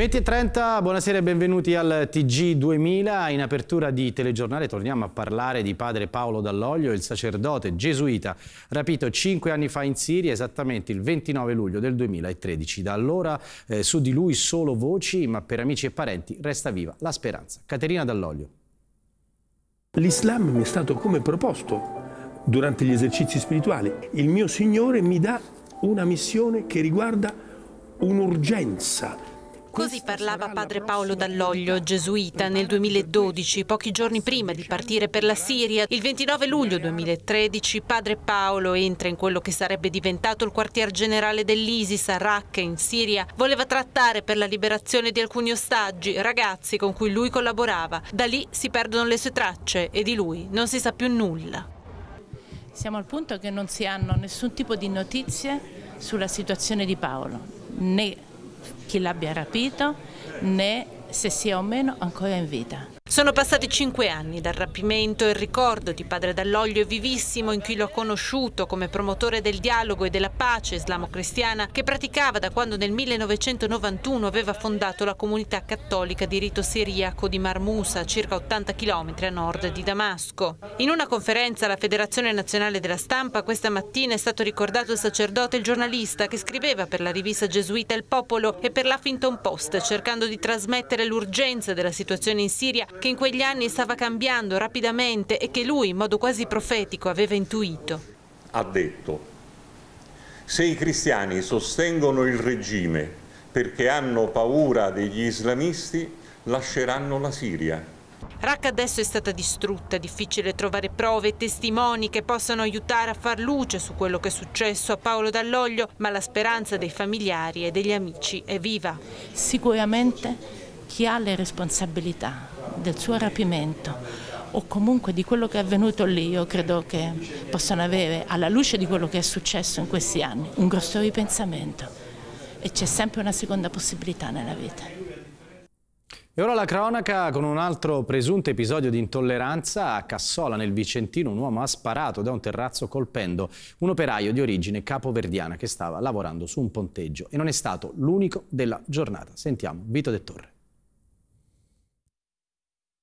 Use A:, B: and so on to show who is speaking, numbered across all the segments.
A: Le 20.30, buonasera e benvenuti al TG2000. In apertura di telegiornale torniamo a parlare di padre Paolo Dall'Oglio, il sacerdote gesuita rapito cinque anni fa in Siria, esattamente il 29 luglio del 2013. Da allora eh, su di lui solo voci, ma per amici e parenti resta viva la speranza. Caterina Dall'Oglio.
B: L'Islam mi è stato come proposto durante gli esercizi spirituali. Il mio Signore mi dà una missione che riguarda un'urgenza
C: Così parlava padre Paolo Dall'Oglio, gesuita, nel 2012, pochi giorni prima di partire per la Siria. Il 29 luglio 2013 padre Paolo entra in quello che sarebbe diventato il quartier generale dell'ISIS a Raqqa, in Siria. Voleva trattare per la liberazione di alcuni ostaggi, ragazzi con cui lui collaborava. Da lì si perdono le sue tracce e di lui non si sa più nulla. Siamo al punto che non si hanno nessun tipo di notizie sulla situazione di Paolo, né chi l'abbia rapito né se sia o meno ancora in vita. Sono passati cinque anni dal rapimento e il ricordo di padre Dall'Oglio è vivissimo in cui l'ho conosciuto come promotore del dialogo e della pace islamo-cristiana che praticava da quando nel 1991 aveva fondato la comunità cattolica di rito siriaco di Marmusa, circa 80 km a nord di Damasco. In una conferenza alla Federazione Nazionale della Stampa questa mattina è stato ricordato il sacerdote e il giornalista che scriveva per la rivista gesuita Il Popolo e per l'Huffington Post cercando di trasmettere l'urgenza della situazione in Siria che in quegli anni stava cambiando rapidamente e che lui, in modo quasi profetico, aveva intuito.
D: Ha detto, se i cristiani sostengono il regime perché hanno paura degli islamisti, lasceranno la Siria.
C: Raqqa adesso è stata distrutta, difficile trovare prove e testimoni che possano aiutare a far luce su quello che è successo a Paolo Dall'Oglio, ma la speranza dei familiari e degli amici è viva. Sicuramente chi ha le responsabilità del suo rapimento o comunque di quello che è avvenuto lì, io credo che possano avere, alla luce di quello che è successo in questi anni, un grosso ripensamento e c'è sempre una seconda possibilità nella vita.
A: E ora la cronaca con un altro presunto episodio di intolleranza a Cassola nel Vicentino un uomo ha sparato da un terrazzo colpendo un operaio di origine capoverdiana che stava lavorando su un ponteggio e non è stato l'unico della giornata. Sentiamo Vito De Torre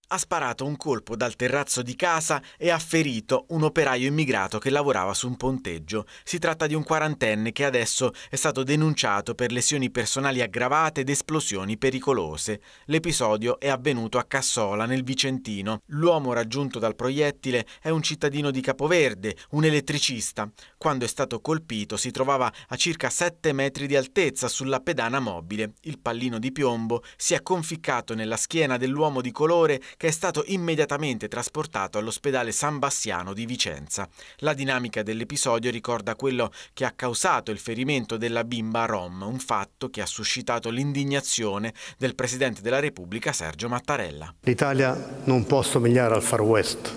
E: ha sparato un colpo dal terrazzo di casa e ha ferito un operaio immigrato che lavorava su un ponteggio. Si tratta di un quarantenne che adesso è stato denunciato per lesioni personali aggravate ed esplosioni pericolose. L'episodio è avvenuto a Cassola, nel Vicentino. L'uomo raggiunto dal proiettile è un cittadino di Capoverde, un elettricista. Quando è stato colpito si trovava a circa 7 metri di altezza sulla pedana mobile. Il pallino di piombo si è conficcato nella schiena dell'uomo di colore che è stato immediatamente trasportato all'ospedale San Bassiano di Vicenza. La dinamica dell'episodio ricorda quello che ha causato il ferimento della bimba Rom, un fatto che ha suscitato l'indignazione del Presidente della Repubblica Sergio Mattarella.
B: L'Italia non può somigliare al Far West,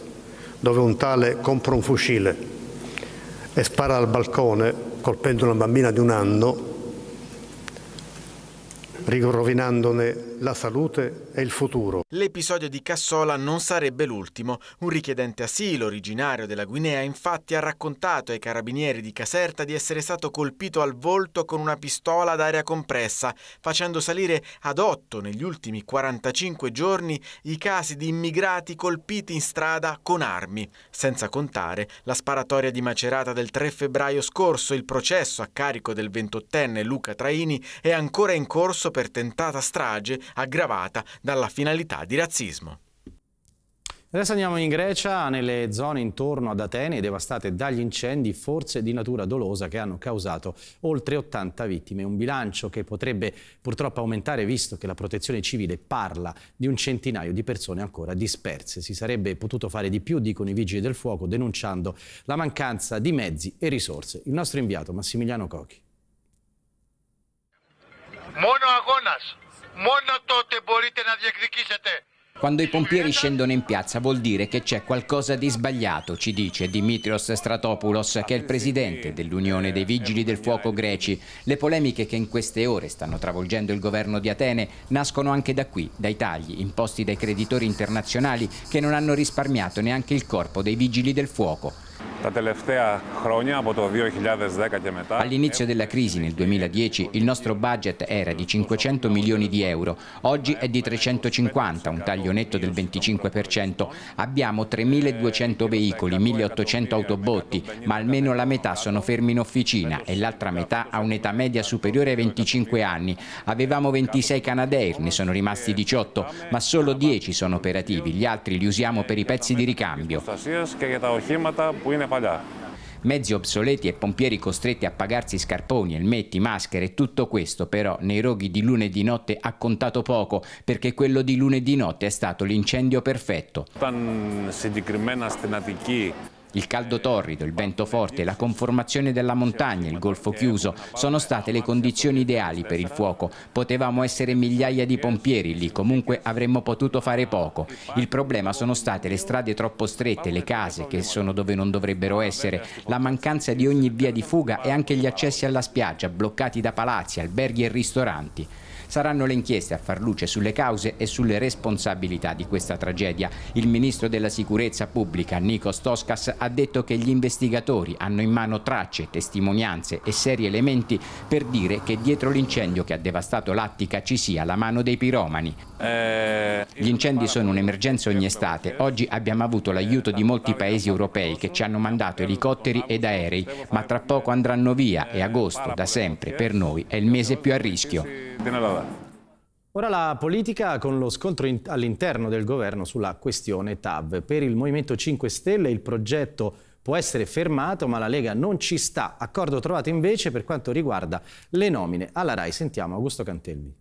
B: dove un tale compra un fucile e spara al balcone colpendo una bambina di un anno rirovinandone la salute e il futuro.
E: L'episodio di Cassola non sarebbe l'ultimo. Un richiedente asilo originario della Guinea infatti ha raccontato ai carabinieri di Caserta di essere stato colpito al volto con una pistola ad aria compressa, facendo salire ad otto negli ultimi 45 giorni i casi di immigrati colpiti in strada con armi, senza contare la sparatoria di Macerata del 3 febbraio scorso, il processo a carico del 28enne Luca Traini è ancora in corso per per tentata strage aggravata dalla finalità di razzismo.
A: Adesso andiamo in Grecia, nelle zone intorno ad Atene devastate dagli incendi, forse di natura dolosa che hanno causato oltre 80 vittime. Un bilancio che potrebbe purtroppo aumentare visto che la protezione civile parla di un centinaio di persone ancora disperse. Si sarebbe potuto fare di più, dicono i vigili del fuoco, denunciando la mancanza di mezzi e risorse. Il nostro inviato Massimiliano Cochi.
F: Μόνο αγώνας. Μόνο τότε μπορείτε να διεκδικήσετε.
G: Quando i pompieri scendono in piazza vuol dire che c'è qualcosa di sbagliato, ci dice Dimitrios Stratopoulos, che è il presidente dell'Unione dei Vigili del Fuoco greci. Le polemiche che in queste ore stanno travolgendo il governo di Atene nascono anche da qui, dai tagli imposti dai creditori internazionali che non hanno risparmiato neanche il corpo dei Vigili del Fuoco. All'inizio della crisi nel 2010 il nostro budget era di 500 milioni di euro, oggi è di 350, un taglio netto del 25%. Abbiamo 3.200 veicoli, 1.800 autobotti, ma almeno la metà sono fermi in officina e l'altra metà ha un'età media superiore ai 25 anni. Avevamo 26 Canadair, ne sono rimasti 18, ma solo 10 sono operativi, gli altri li usiamo per i pezzi di ricambio pagare. Mezzi obsoleti e pompieri costretti a pagarsi scarponi, elmetti, maschere, tutto questo però nei roghi di lunedì notte ha contato poco perché quello di lunedì notte è stato l'incendio perfetto.
D: Ήταν συγκεκριμένα στην Αττική
G: il caldo torrido, il vento forte, la conformazione della montagna, il golfo chiuso sono state le condizioni ideali per il fuoco. Potevamo essere migliaia di pompieri lì, comunque avremmo potuto fare poco. Il problema sono state le strade troppo strette, le case che sono dove non dovrebbero essere, la mancanza di ogni via di fuga e anche gli accessi alla spiaggia bloccati da palazzi, alberghi e ristoranti. Saranno le inchieste a far luce sulle cause e sulle responsabilità di questa tragedia. Il ministro della sicurezza pubblica, Nikos Toskas, ha detto che gli investigatori hanno in mano tracce, testimonianze e seri elementi per dire che dietro l'incendio che ha devastato l'Attica ci sia la mano dei piromani. Eh, gli incendi sono un'emergenza ogni estate. Oggi abbiamo avuto l'aiuto di molti paesi europei che ci hanno mandato elicotteri ed aerei, ma tra poco andranno via e agosto, da sempre, per noi è il mese più a rischio.
A: Ora la politica con lo scontro all'interno del governo sulla questione TAV. Per il Movimento 5 Stelle il progetto può essere fermato, ma la Lega non ci sta. Accordo trovato invece per quanto riguarda le nomine alla RAI. Sentiamo Augusto Cantelmi.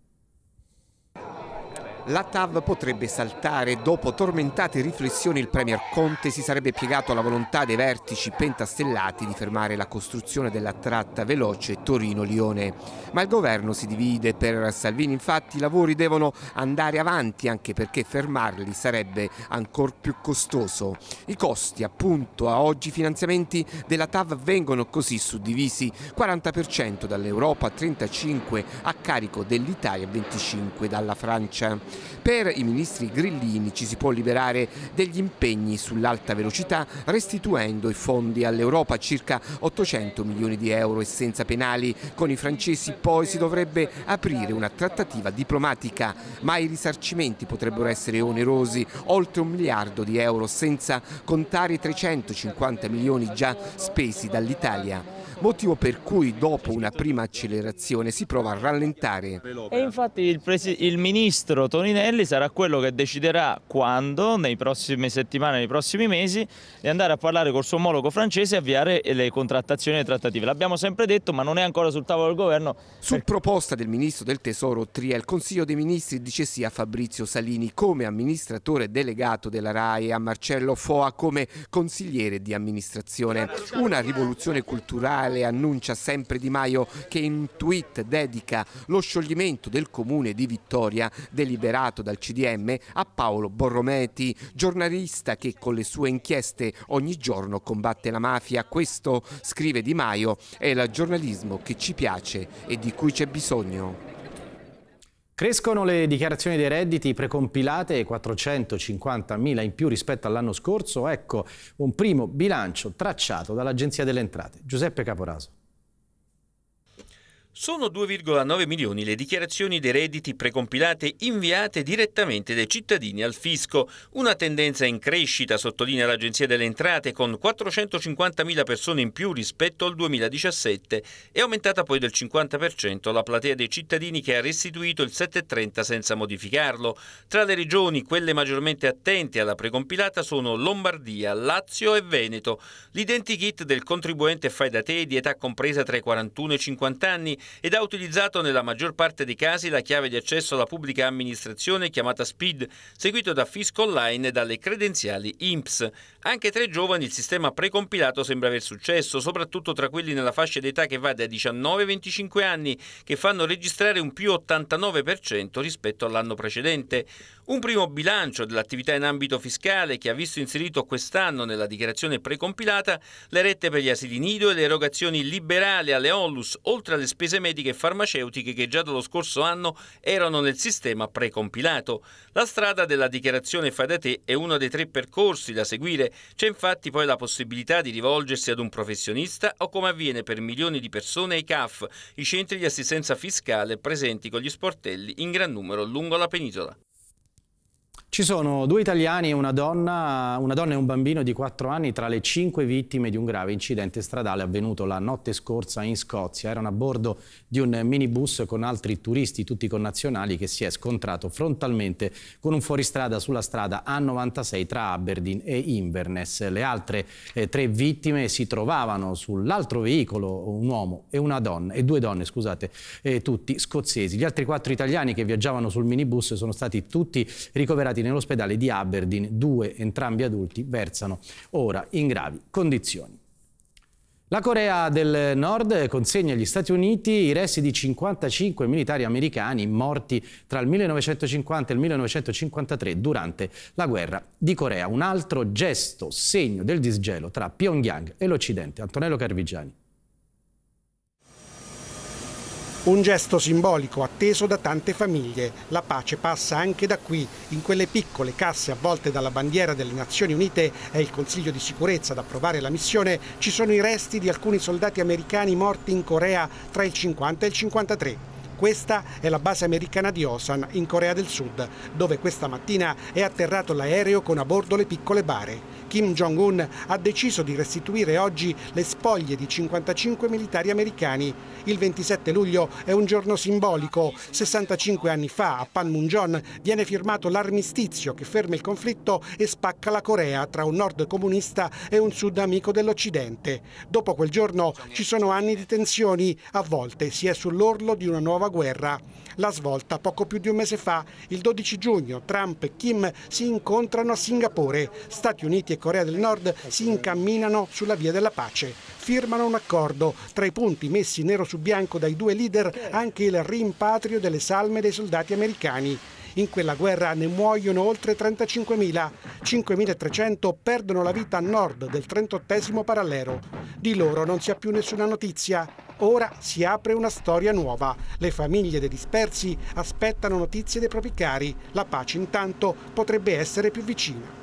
A: La
H: TAV potrebbe saltare. Dopo tormentate riflessioni il Premier Conte si sarebbe piegato alla volontà dei vertici pentastellati di fermare la costruzione della tratta veloce Torino-Lione. Ma il governo si divide. Per Salvini infatti i lavori devono andare avanti anche perché fermarli sarebbe ancora più costoso. I costi appunto a oggi finanziamenti della TAV vengono così suddivisi 40% dall'Europa, 35% a carico dell'Italia e 25% dalla Francia. Per i ministri grillini ci si può liberare degli impegni sull'alta velocità restituendo i fondi all'Europa circa 800 milioni di euro e senza penali. Con i francesi poi si dovrebbe aprire una trattativa diplomatica, ma i risarcimenti potrebbero essere onerosi, oltre un miliardo di euro senza contare i 350 milioni già spesi dall'Italia motivo per cui dopo una prima accelerazione si prova a rallentare.
D: E infatti il, il ministro Toninelli sarà quello che deciderà quando, nei prossimi settimane, nei prossimi mesi, di andare a parlare col suo omologo francese e avviare le contrattazioni e le trattative. L'abbiamo sempre detto, ma non è ancora sul tavolo del
H: governo. Su perché... proposta del ministro del Tesoro Tria, il Consiglio dei Ministri dice sì a Fabrizio Salini come amministratore delegato della RAI e a Marcello Foa come consigliere di amministrazione. Una rivoluzione culturale Tale annuncia sempre Di Maio che in tweet dedica lo scioglimento del comune di Vittoria deliberato dal CDM a Paolo Borrometi, giornalista che con le sue inchieste ogni giorno combatte la mafia. Questo, scrive Di Maio, è il giornalismo che ci piace
A: e di cui c'è bisogno. Crescono le dichiarazioni dei redditi precompilate, 450.000 in più rispetto all'anno scorso. Ecco un primo bilancio tracciato dall'Agenzia delle Entrate. Giuseppe Caporaso.
D: Sono 2,9 milioni le dichiarazioni dei redditi precompilate inviate direttamente dai cittadini al fisco, una tendenza in crescita, sottolinea l'Agenzia delle Entrate, con 450.000 persone in più rispetto al 2017 È aumentata poi del 50% la platea dei cittadini che ha restituito il 730 senza modificarlo. Tra le regioni quelle maggiormente attente alla precompilata sono Lombardia, Lazio e Veneto. L'identikit del contribuente fai da te di età compresa tra i 41 e i 50 anni ed ha utilizzato nella maggior parte dei casi la chiave di accesso alla pubblica amministrazione chiamata SPID, seguito da Fisco Online e dalle credenziali IMPS. Anche tra i giovani il sistema precompilato sembra aver successo, soprattutto tra quelli nella fascia d'età che va dai 19 ai 25 anni, che fanno registrare un più 89% rispetto all'anno precedente. Un primo bilancio dell'attività in ambito fiscale che ha visto inserito quest'anno nella dichiarazione precompilata le rette per gli asili nido e le erogazioni liberali alle Onlus, oltre alle spese mediche e farmaceutiche che già dallo scorso anno erano nel sistema precompilato. La strada della dichiarazione fai da te è uno dei tre percorsi da seguire. C'è infatti poi la possibilità di rivolgersi ad un professionista o come avviene per milioni di persone ai CAF, i centri di assistenza fiscale presenti con gli sportelli in gran numero lungo la penisola.
A: Ci sono due italiani e una donna, una donna e un bambino di 4 anni tra le 5 vittime di un grave incidente stradale avvenuto la notte scorsa in Scozia. Erano a bordo di un minibus con altri turisti, tutti connazionali, che si è scontrato frontalmente con un fuoristrada sulla strada A96 tra Aberdeen e Inverness. Le altre eh, tre vittime si trovavano sull'altro veicolo, un uomo e una donna, e due donne, scusate, eh, tutti scozzesi. Gli altri quattro italiani che viaggiavano sul minibus sono stati tutti ricoverati ricoverati nell'ospedale di Aberdeen, due, entrambi adulti, versano ora in gravi condizioni. La Corea del Nord consegna agli Stati Uniti i resti di 55 militari americani morti tra il 1950 e il 1953 durante la guerra di Corea. Un altro gesto, segno del disgelo tra Pyongyang e l'Occidente. Antonello Carvigiani.
B: Un gesto simbolico atteso da tante famiglie. La pace passa anche da qui. In quelle piccole casse avvolte dalla bandiera delle Nazioni Unite e il Consiglio di sicurezza ad approvare la missione ci sono i resti di alcuni soldati americani morti in Corea tra il 50 e il 53. Questa è la base americana di Osan, in Corea del Sud, dove questa mattina è atterrato l'aereo con a bordo le piccole bare. Kim Jong-un ha deciso di restituire oggi le spoglie di 55 militari americani. Il 27 luglio è un giorno simbolico. 65 anni fa a Panmunjom viene firmato l'armistizio che ferma il conflitto e spacca la Corea tra un nord comunista e un sud amico dell'Occidente. Dopo quel giorno ci sono anni di tensioni, a volte si è sull'orlo di una nuova guerra. La svolta poco più di un mese fa, il 12 giugno, Trump e Kim si incontrano a Singapore. Stati Uniti e Corea del Nord si incamminano sulla via della pace. Firmano un accordo. Tra i punti messi nero su bianco dai due leader anche il rimpatrio delle salme dei soldati americani. In quella guerra ne muoiono oltre 35.000. 5.300 perdono la vita a nord del 38 parallelo. Di loro non si ha più nessuna notizia. Ora si apre una storia nuova. Le famiglie dei dispersi aspettano notizie dei propri cari. La pace intanto potrebbe essere più vicina.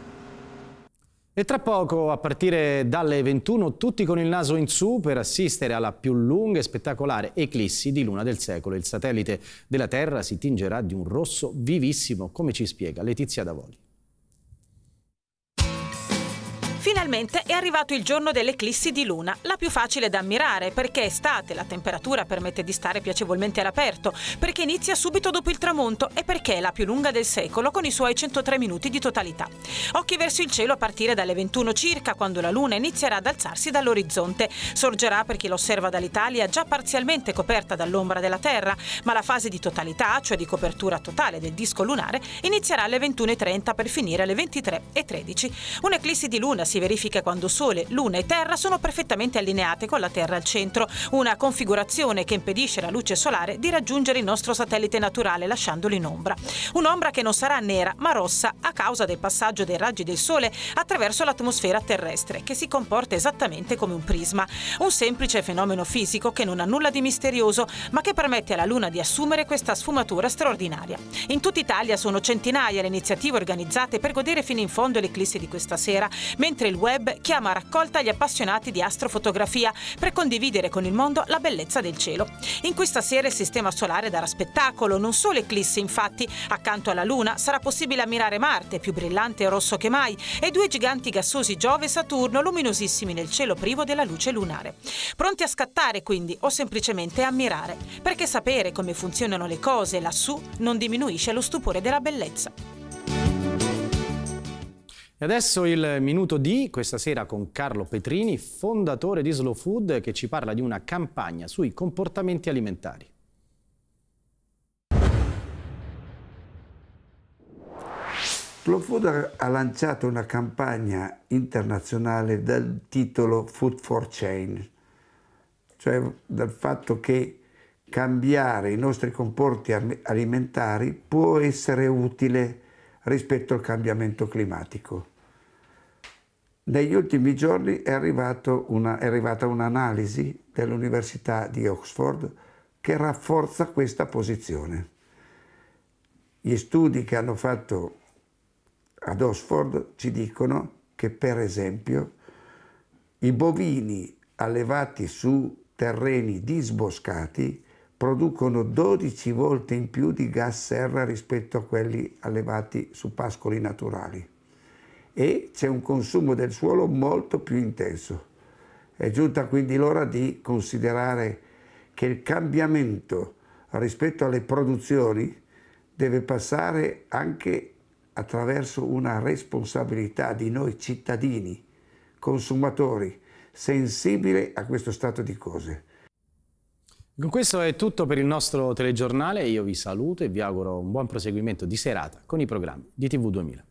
A: E tra poco, a partire dalle 21, tutti con il naso in su per assistere alla più lunga e spettacolare eclissi di luna del secolo. Il satellite della Terra si tingerà di un rosso vivissimo, come ci spiega Letizia Davoli.
I: Finalmente è arrivato il giorno dell'eclissi di luna, la più facile da ammirare perché è estate, la temperatura permette di stare piacevolmente all'aperto, perché inizia subito dopo il tramonto e perché è la più lunga del secolo con i suoi 103 minuti di totalità. Occhi verso il cielo a partire dalle 21 circa quando la luna inizierà ad alzarsi dall'orizzonte. Sorgerà per chi lo osserva dall'Italia già parzialmente coperta dall'ombra della Terra, ma la fase di totalità, cioè di copertura totale del disco lunare, inizierà alle 21.30 per finire alle 23.13. Un'eclissi di luna si verifica verifica quando Sole, Luna e Terra sono perfettamente allineate con la Terra al centro, una configurazione che impedisce alla luce solare di raggiungere il nostro satellite naturale lasciandolo in ombra. Un'ombra che non sarà nera ma rossa a causa del passaggio dei raggi del Sole attraverso l'atmosfera terrestre, che si comporta esattamente come un prisma, un semplice fenomeno fisico che non ha nulla di misterioso, ma che permette alla Luna di assumere questa sfumatura straordinaria. In tutta Italia sono centinaia le iniziative organizzate per godere fino in fondo l'eclissi di questa sera, mentre il web web chiama a raccolta gli appassionati di astrofotografia per condividere con il mondo la bellezza del cielo. In questa sera il sistema solare darà spettacolo, non solo eclissi infatti, accanto alla Luna sarà possibile ammirare Marte, più brillante e rosso che mai, e due giganti gassosi Giove e Saturno luminosissimi nel cielo privo della luce lunare. Pronti a scattare quindi o semplicemente ammirare, perché sapere come funzionano le cose lassù non diminuisce lo stupore della bellezza.
A: E adesso il minuto di questa sera con Carlo Petrini, fondatore di Slow Food, che ci parla di una campagna sui comportamenti alimentari.
F: Slow Food ha lanciato una campagna internazionale dal titolo Food for Change, cioè dal fatto che cambiare i nostri comporti alimentari può essere utile rispetto al cambiamento climatico. Negli ultimi giorni è, una, è arrivata un'analisi dell'Università di Oxford che rafforza questa posizione. Gli studi che hanno fatto ad Oxford ci dicono che per esempio i bovini allevati su terreni disboscati producono 12 volte in più di gas serra rispetto a quelli allevati su pascoli naturali e c'è un consumo del suolo molto più intenso. È giunta quindi l'ora di considerare che il cambiamento rispetto alle produzioni deve passare anche attraverso una responsabilità di noi cittadini, consumatori, sensibile a questo stato di cose.
A: Con questo è tutto per il nostro telegiornale, io vi saluto e vi auguro un buon proseguimento di serata con i programmi di TV 2000.